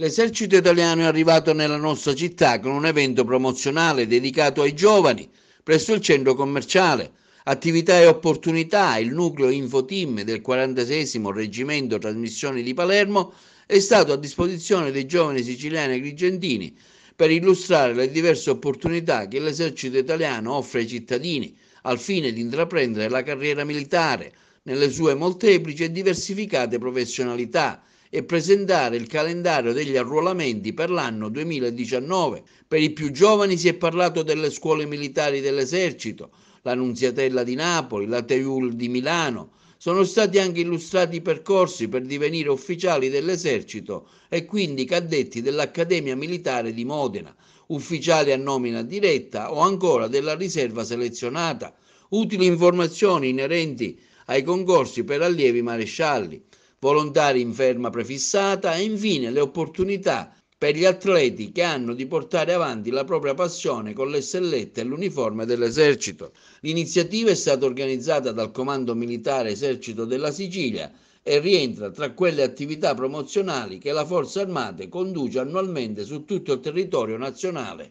L'esercito italiano è arrivato nella nostra città con un evento promozionale dedicato ai giovani presso il centro commerciale. Attività e opportunità, il nucleo Info Team del 46 Reggimento Trasmissioni di Palermo è stato a disposizione dei giovani siciliani e grigentini per illustrare le diverse opportunità che l'esercito italiano offre ai cittadini al fine di intraprendere la carriera militare nelle sue molteplici e diversificate professionalità e presentare il calendario degli arruolamenti per l'anno 2019. Per i più giovani si è parlato delle scuole militari dell'esercito, la Nunziatella di Napoli, la Teul di Milano. Sono stati anche illustrati i percorsi per divenire ufficiali dell'esercito e quindi cadetti dell'Accademia Militare di Modena, ufficiali a nomina diretta o ancora della riserva selezionata. Utili informazioni inerenti ai concorsi per allievi marescialli volontari in ferma prefissata e infine le opportunità per gli atleti che hanno di portare avanti la propria passione con le sellette e l'uniforme dell'esercito. L'iniziativa è stata organizzata dal Comando Militare Esercito della Sicilia e rientra tra quelle attività promozionali che la Forza Armata conduce annualmente su tutto il territorio nazionale